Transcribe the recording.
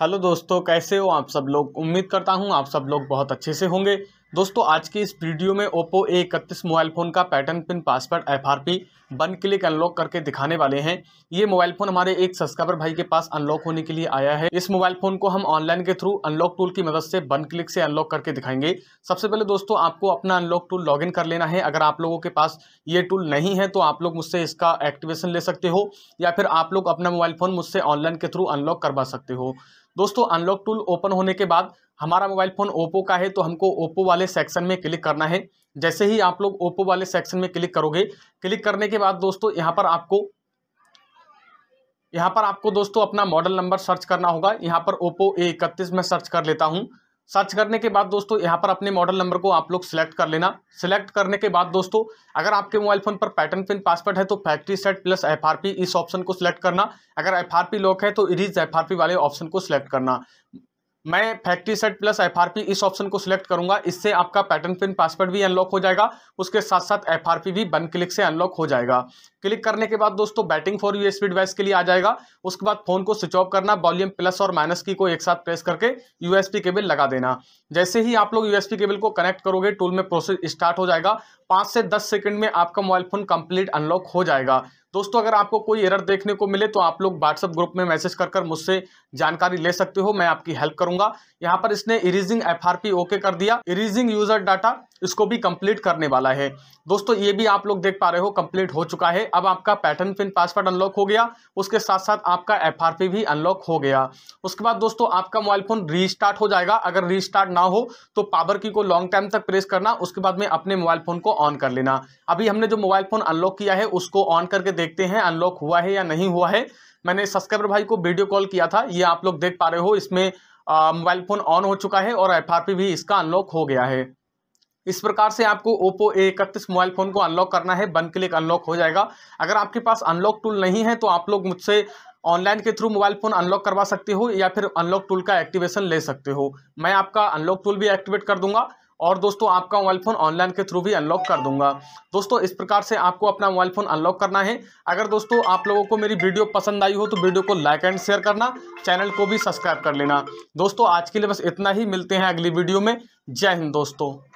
hello दोस्तों कैसे हो आप सब लोग उम्मीद करता हूं आप सब लोग बहुत अच्छे से होंगे दोस्तों आज की इस वीडियो में ओप्पो ए इकतीस मोबाइल फ़ोन का पैटर्न पिन पासवर्ड एफ बन क्लिक अनलॉक करके दिखाने वाले हैं ये मोबाइल फ़ोन हमारे एक सब्सक्राइबर भाई के पास अनलॉक होने के लिए आया है इस मोबाइल फ़ोन को हम ऑनलाइन के थ्रू अनलॉक टूल की मदद से बन क्लिक से अनलॉक करके दिखाएंगे सबसे पहले दोस्तों आपको अपना अनलॉक टूल लॉगिन कर लेना है अगर आप लोगों के पास ये टूल नहीं है तो आप लोग मुझसे इसका एक्टिवेशन ले सकते हो या फिर आप लोग अपना मोबाइल फ़ोन मुझसे ऑनलाइन के थ्रू अनलॉक करवा सकते हो दोस्तों अनलॉक टूल ओपन होने के बाद हमारा मोबाइल फ़ोन ओप्पो का है तो हमको ओप्पो वाले सेक्शन में क्लिक करना है जैसे ही आप लोग ओप्पो वाले सेक्शन में क्लिक करोगे क्लिक करने के बाद दोस्तों यहाँ पर आपको यहाँ पर आपको दोस्तों अपना मॉडल नंबर सर्च करना होगा यहाँ पर ओप्पो ए इकतीस में सर्च कर लेता हूँ सर्च करने के बाद दोस्तों यहाँ पर अपने मॉडल नंबर को आप लोग सिलेक्ट कर लेना सिलेक्ट करने के बाद दोस्तों अगर आपके मोबाइल फ़ोन पर पैटर्न पिन पासवर्ड है तो फैक्ट्री सेट प्लस एफआरपी इस ऑप्शन को सिलेक्ट करना अगर एफआरपी लॉक है तो इरीज एफआरपी वाले ऑप्शन को सिलेक्ट करना मैं फैक्ट्री सेट प्लस एफआरपी इस ऑप्शन को सिलेक्ट करूंगा इससे आपका पैटर्न पिन पासवर्ड भी अनलॉक हो जाएगा उसके साथ साथ एफआरपी भी वन क्लिक से अनलॉक हो जाएगा क्लिक करने के बाद दोस्तों बैटिंग फॉर एसपी डिवाइस के लिए आ जाएगा उसके बाद फोन को स्विच ऑफ करना वॉल्यूम प्लस और माइनस की को एक साथ प्रेस करके यूएसपी केबल लगा देना जैसे ही आप लोग यूएसपी केबल को कनेक्ट करोगे टूल में प्रोसेस स्टार्ट हो जाएगा पांच से दस सेकेंड में आपका मोबाइल फोन कंप्लीट अनलॉक हो जाएगा दोस्तों अगर आपको कोई एरर देखने को मिले तो आप लोग व्हाट्सअप ग्रुप में मैसेज कर कर मुझसे जानकारी ले सकते हो मैं आपकी हेल्प करूंगा यहाँ पर इसने इरीजिंग एफ ओके कर दिया इरीजिंग यूजर डाटा इसको भी कंप्लीट करने वाला है दोस्तों ये भी आप लोग देख पा रहे हो कंप्लीट हो चुका है अब आपका पैटर्न पिन पासवर्ड अनलॉक हो गया उसके साथ साथ आपका एफ भी अनलॉक हो गया उसके बाद दोस्तों आपका मोबाइल फ़ोन रीस्टार्ट हो जाएगा अगर रीस्टार्ट ना हो तो पावर की को लॉन्ग टाइम तक प्रेस करना उसके बाद में अपने मोबाइल फ़ोन को ऑन कर लेना अभी हमने जो मोबाइल फ़ोन अनलॉक किया है उसको ऑन करके देखते हैं अनलॉक हुआ है या नहीं हुआ है मैंने सब्सक्राइबर भाई को वीडियो कॉल किया था ये आप लोग देख पा रहे हो इसमें मोबाइल फ़ोन ऑन हो चुका है और एफ भी इसका अनलॉक हो गया है इस प्रकार से आपको ओप्पो ए इकतीस मोबाइल फ़ोन को अनलॉक करना है बंद क्लिक अनलॉक हो जाएगा अगर आपके पास अनलॉक टूल नहीं है तो आप लोग मुझसे ऑनलाइन के थ्रू मोबाइल फ़ोन अनलॉक करवा सकते हो या फिर अनलॉक टूल का एक्टिवेशन ले सकते हो मैं आपका अनलॉक टूल भी एक्टिवेट कर दूंगा और दोस्तों आपका मोबाइल फ़ोन ऑनलाइन के थ्रू भी अनलॉक कर दूंगा दोस्तों इस प्रकार से आपको अपना मोबाइल फ़ोन अनलॉक करना है अगर दोस्तों आप लोगों को मेरी वीडियो पसंद आई हो तो वीडियो को लाइक एंड शेयर करना चैनल को भी सब्सक्राइब कर लेना दोस्तों आज के लिए बस इतना ही मिलते हैं अगली वीडियो में जय हिंद दोस्तों